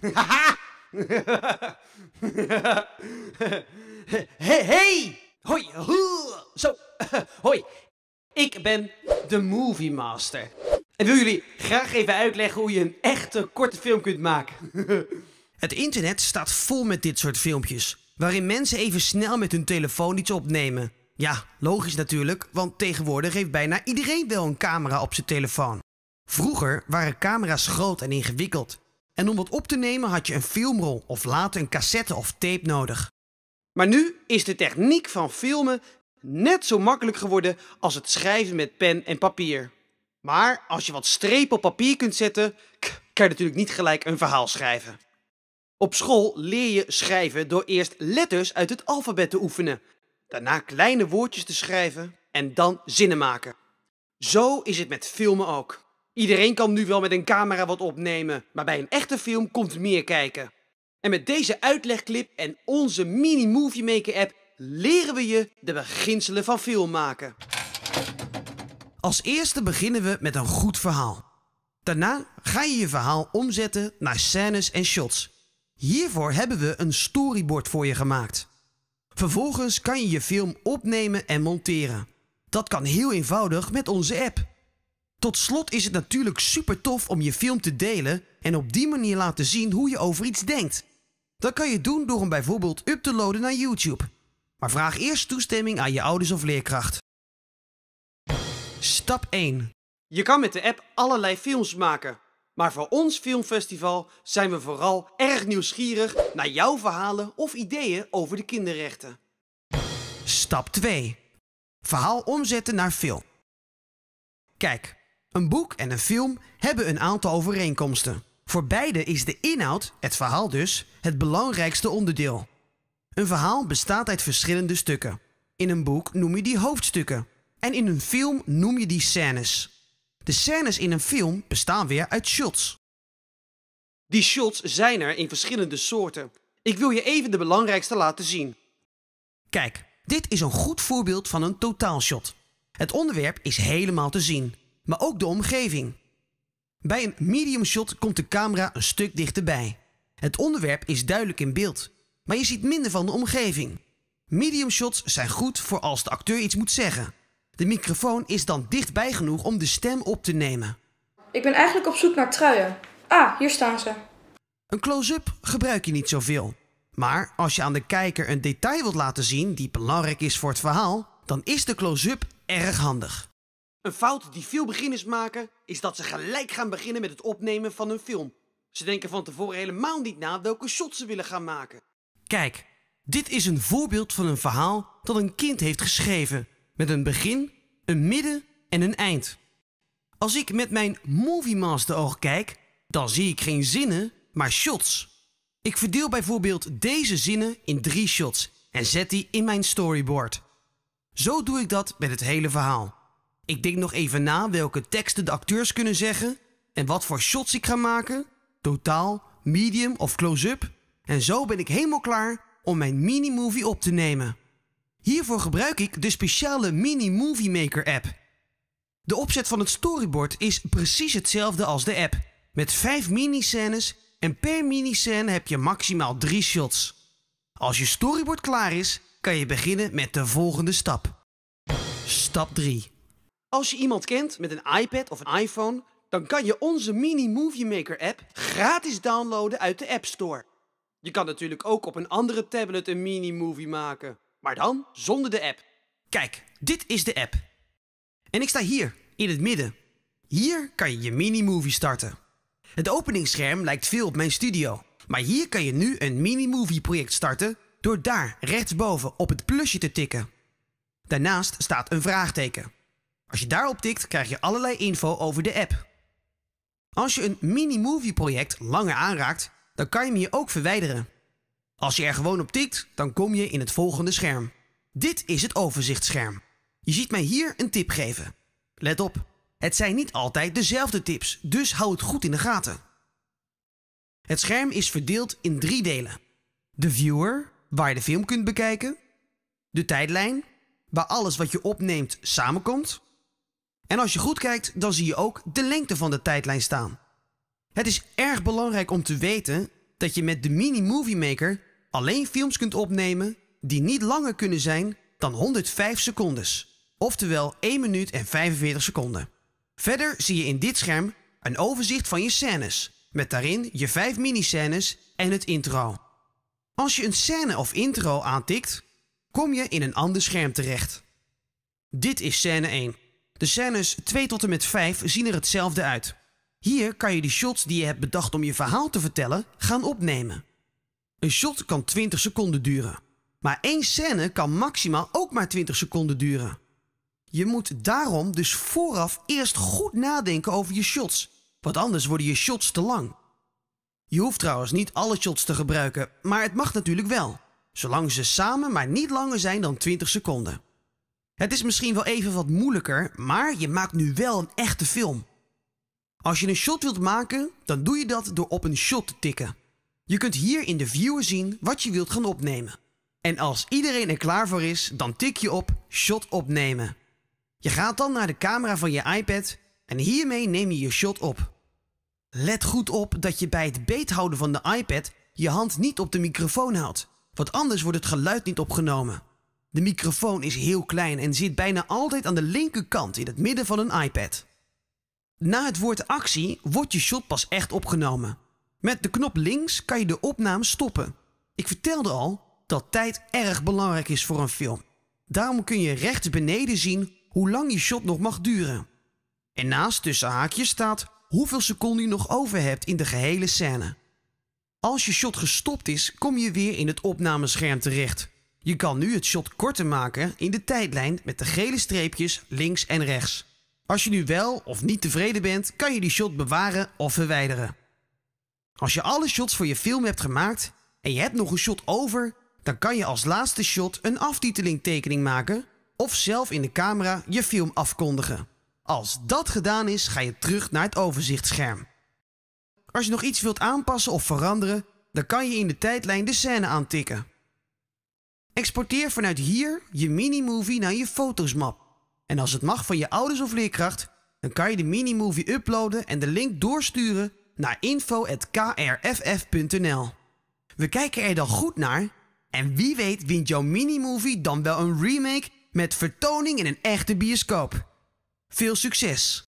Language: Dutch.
hey, hey! Hoi! Zo, hoi. Ik ben de Movie Master. En wil jullie graag even uitleggen hoe je een echte korte film kunt maken. Het internet staat vol met dit soort filmpjes, waarin mensen even snel met hun telefoon iets opnemen. Ja, logisch natuurlijk, want tegenwoordig heeft bijna iedereen wel een camera op zijn telefoon. Vroeger waren camera's groot en ingewikkeld en om wat op te nemen had je een filmrol of later een cassette of tape nodig. Maar nu is de techniek van filmen net zo makkelijk geworden als het schrijven met pen en papier. Maar als je wat strepen op papier kunt zetten, kan je natuurlijk niet gelijk een verhaal schrijven. Op school leer je schrijven door eerst letters uit het alfabet te oefenen, daarna kleine woordjes te schrijven en dan zinnen maken. Zo is het met filmen ook. Iedereen kan nu wel met een camera wat opnemen, maar bij een echte film komt meer kijken. En met deze uitlegclip en onze mini Movie Maker app leren we je de beginselen van film maken. Als eerste beginnen we met een goed verhaal. Daarna ga je je verhaal omzetten naar scènes en shots. Hiervoor hebben we een storyboard voor je gemaakt. Vervolgens kan je je film opnemen en monteren. Dat kan heel eenvoudig met onze app. Tot slot is het natuurlijk super tof om je film te delen en op die manier laten zien hoe je over iets denkt. Dat kan je doen door hem bijvoorbeeld up te loaden naar YouTube. Maar vraag eerst toestemming aan je ouders of leerkracht. Stap 1. Je kan met de app allerlei films maken. Maar voor ons filmfestival zijn we vooral erg nieuwsgierig naar jouw verhalen of ideeën over de kinderrechten. Stap 2. Verhaal omzetten naar film. Kijk, een boek en een film hebben een aantal overeenkomsten. Voor beide is de inhoud, het verhaal dus, het belangrijkste onderdeel. Een verhaal bestaat uit verschillende stukken. In een boek noem je die hoofdstukken en in een film noem je die scènes. De scènes in een film bestaan weer uit shots. Die shots zijn er in verschillende soorten. Ik wil je even de belangrijkste laten zien. Kijk, dit is een goed voorbeeld van een totaalshot. Het onderwerp is helemaal te zien maar ook de omgeving. Bij een medium shot komt de camera een stuk dichterbij. Het onderwerp is duidelijk in beeld, maar je ziet minder van de omgeving. Medium shots zijn goed voor als de acteur iets moet zeggen. De microfoon is dan dichtbij genoeg om de stem op te nemen. Ik ben eigenlijk op zoek naar truien. Ah, hier staan ze. Een close-up gebruik je niet zoveel. Maar als je aan de kijker een detail wilt laten zien die belangrijk is voor het verhaal, dan is de close-up erg handig. Een fout die veel beginners maken, is dat ze gelijk gaan beginnen met het opnemen van hun film. Ze denken van tevoren helemaal niet na welke shots ze willen gaan maken. Kijk, dit is een voorbeeld van een verhaal dat een kind heeft geschreven. Met een begin, een midden en een eind. Als ik met mijn Movie Master oog kijk, dan zie ik geen zinnen, maar shots. Ik verdeel bijvoorbeeld deze zinnen in drie shots en zet die in mijn storyboard. Zo doe ik dat met het hele verhaal. Ik denk nog even na welke teksten de acteurs kunnen zeggen en wat voor shots ik ga maken. Totaal, medium of close-up. En zo ben ik helemaal klaar om mijn mini-movie op te nemen. Hiervoor gebruik ik de speciale Mini Movie Maker app. De opzet van het storyboard is precies hetzelfde als de app, met 5 mini-scènes en per mini-scène heb je maximaal 3 shots. Als je storyboard klaar is, kan je beginnen met de volgende stap. Stap 3. Als je iemand kent met een iPad of een iPhone, dan kan je onze Mini Movie Maker app gratis downloaden uit de App Store. Je kan natuurlijk ook op een andere tablet een mini movie maken, maar dan zonder de app. Kijk, dit is de app. En ik sta hier, in het midden. Hier kan je je mini movie starten. Het openingsscherm lijkt veel op mijn studio, maar hier kan je nu een mini movie project starten door daar rechtsboven op het plusje te tikken. Daarnaast staat een vraagteken. Als je daarop tikt, krijg je allerlei info over de app. Als je een mini-movie project langer aanraakt, dan kan je hem hier ook verwijderen. Als je er gewoon op tikt, dan kom je in het volgende scherm. Dit is het overzichtsscherm. Je ziet mij hier een tip geven. Let op, het zijn niet altijd dezelfde tips, dus hou het goed in de gaten. Het scherm is verdeeld in drie delen. De viewer, waar je de film kunt bekijken. De tijdlijn, waar alles wat je opneemt samenkomt. En als je goed kijkt, dan zie je ook de lengte van de tijdlijn staan. Het is erg belangrijk om te weten dat je met de Mini Movie Maker alleen films kunt opnemen die niet langer kunnen zijn dan 105 secondes, oftewel 1 minuut en 45 seconden. Verder zie je in dit scherm een overzicht van je scènes, met daarin je 5 miniscènes en het intro. Als je een scène of intro aantikt, kom je in een ander scherm terecht. Dit is scène 1. De scènes 2 tot en met 5 zien er hetzelfde uit. Hier kan je de shots die je hebt bedacht om je verhaal te vertellen gaan opnemen. Een shot kan 20 seconden duren. Maar één scène kan maximaal ook maar 20 seconden duren. Je moet daarom dus vooraf eerst goed nadenken over je shots, want anders worden je shots te lang. Je hoeft trouwens niet alle shots te gebruiken, maar het mag natuurlijk wel, zolang ze samen maar niet langer zijn dan 20 seconden. Het is misschien wel even wat moeilijker, maar je maakt nu wel een echte film. Als je een shot wilt maken, dan doe je dat door op een shot te tikken. Je kunt hier in de viewer zien wat je wilt gaan opnemen. En als iedereen er klaar voor is, dan tik je op shot opnemen. Je gaat dan naar de camera van je iPad en hiermee neem je je shot op. Let goed op dat je bij het beethouden van de iPad je hand niet op de microfoon houdt, want anders wordt het geluid niet opgenomen. De microfoon is heel klein en zit bijna altijd aan de linkerkant in het midden van een iPad. Na het woord actie wordt je shot pas echt opgenomen. Met de knop links kan je de opname stoppen. Ik vertelde al dat tijd erg belangrijk is voor een film. Daarom kun je rechts beneden zien hoe lang je shot nog mag duren. En naast tussen haakjes staat hoeveel seconden je nog over hebt in de gehele scène. Als je shot gestopt is, kom je weer in het opnamescherm terecht je kan nu het shot korter maken in de tijdlijn met de gele streepjes links en rechts. Als je nu wel of niet tevreden bent, kan je die shot bewaren of verwijderen. Als je alle shots voor je film hebt gemaakt en je hebt nog een shot over, dan kan je als laatste shot een aftitelingtekening maken of zelf in de camera je film afkondigen. Als dat gedaan is, ga je terug naar het overzichtsscherm. Als je nog iets wilt aanpassen of veranderen, dan kan je in de tijdlijn de scène aantikken. Exporteer vanuit hier je mini-movie naar je fotosmap. En als het mag van je ouders of leerkracht, dan kan je de mini-movie uploaden en de link doorsturen naar info.krff.nl. We kijken er dan goed naar en wie weet wint jouw mini-movie dan wel een remake met vertoning in een echte bioscoop. Veel succes!